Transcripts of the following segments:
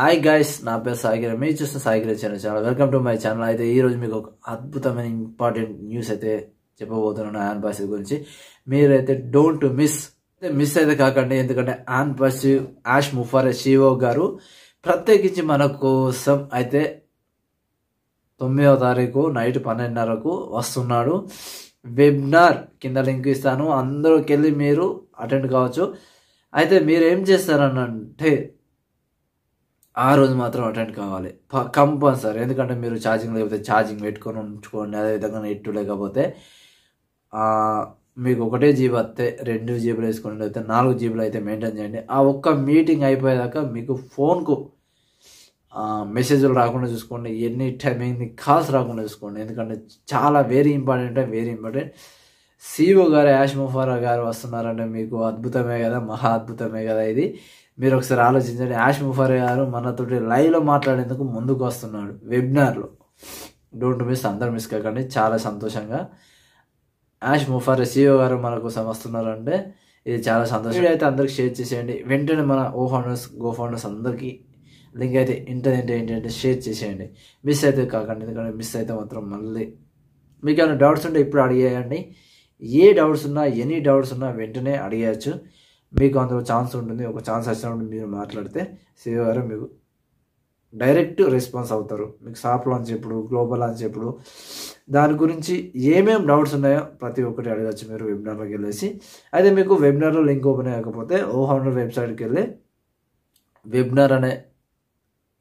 hi guys నా పేరు సాయిగిర మీరు చూసిన Saigira channel channel welcome to my channel అయితే ఈరోజు మీకు ఒక అద్భుతమైన ఇంపార్టెంట్ న్యూస్ అయితే చెప్పబోతున్నాను ఆన్ పాసివ్ గురించి మీరైతే డోంట్ మిస్ మిస్ అయితే కాకండి ఎందుకంటే OnPassive Ash Mufareh CEO గారు ప్రత్యేకించి మన కోసం అయితే తొమ్మిదవ తారీఖు నైట్ పన్నెండున్నరకు వస్తున్నాడు వెబినార్ కింద లింక్ ఇస్తాను వెళ్ళి మీరు అటెండ్ కావచ్చు అయితే మీరు ఏం చేస్తారనంటే ఆ రోజు మాత్రం అటెండ్ కావాలి కంపల్సరీ ఎందుకంటే మీరు ఛార్జింగ్ లేకపోతే ఛార్జింగ్ పెట్టుకొని ఉంచుకోండి అదేవిధంగా నెట్ లేకపోతే మీకు ఒకటే జీబు వస్తే రెండు జీబులు వేసుకుని అయితే నాలుగు జీబులు అయితే మెయింటైన్ చేయండి ఆ ఒక్క మీటింగ్ అయిపోయేదాకా మీకు ఫోన్కు మెసేజ్లు రాకుండా చూసుకోండి ఎన్ని టైం ఎన్ని కాల్స్ రాకుండా చూసుకోండి ఎందుకంటే చాలా very important very important CEO e గారు యాష్ ముఫారా గారు వస్తున్నారంటే మీకు అద్భుతమే కదా మహా అద్భుతమే కదా ఇది మీరు ఒకసారి ఆలోచించండి యాష్ ముఫారా గారు మనతోటి లైవ్లో మాట్లాడేందుకు ముందుకు వస్తున్నాడు వెబినార్లో డోంట్ మిస్ అందరు మిస్ కాకండి చాలా సంతోషంగా యాష్ ముఫారా సిఇఓ e గారు మనకు వస్తున్నారంటే ఇది చాలా సంతోషం అయితే అందరికి షేర్ చేసేయండి వెంటనే మన ఓ ఫౌండర్స్ గో ఫౌండర్స్ అందరికీ లింక్ అయితే ఇంటర్నెట్ ఏంటంటే షేర్ చేసేయండి మిస్ అయితే కాకండి ఎందుకంటే మిస్ అయితే మాత్రం మళ్ళీ మీకు ఏమైనా డౌట్స్ ఉంటే ఇప్పుడు అడిగేయండి ఏ డౌట్స్ ఉన్నా ఎనీ డౌట్స్ ఉన్నా వెంటనే అడిగేయచ్చు మీకు అందులో ఛాన్స్ ఉంటుంది ఒక ఛాన్స్ వచ్చినప్పుడు మీరు మాట్లాడితే సిఓ మీకు డైరెక్ట్ రెస్పాన్స్ అవుతారు మీకు షాప్ లాంచ్ ఎప్పుడు గ్లోబల్ లాంచ్ ఎప్పుడు దాని గురించి ఏమేమి డౌట్స్ ఉన్నాయో ప్రతి ఒక్కటి అడగచ్చు మీరు వెబినార్లోకి వెళ్ళేసి అయితే మీకు వెబినార్లో లింక్ ఓపెన్ అయ్యకపోతే ఓ హండ్రెడ్ వెబ్సైట్కి వెళ్ళి వెబినార్ అనే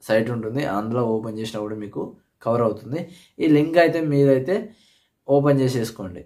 సైట్ ఉంటుంది అందులో ఓపెన్ చేసినప్పుడు మీకు కవర్ అవుతుంది ఈ లింక్ అయితే మీరైతే ఓపెన్ చేసేసుకోండి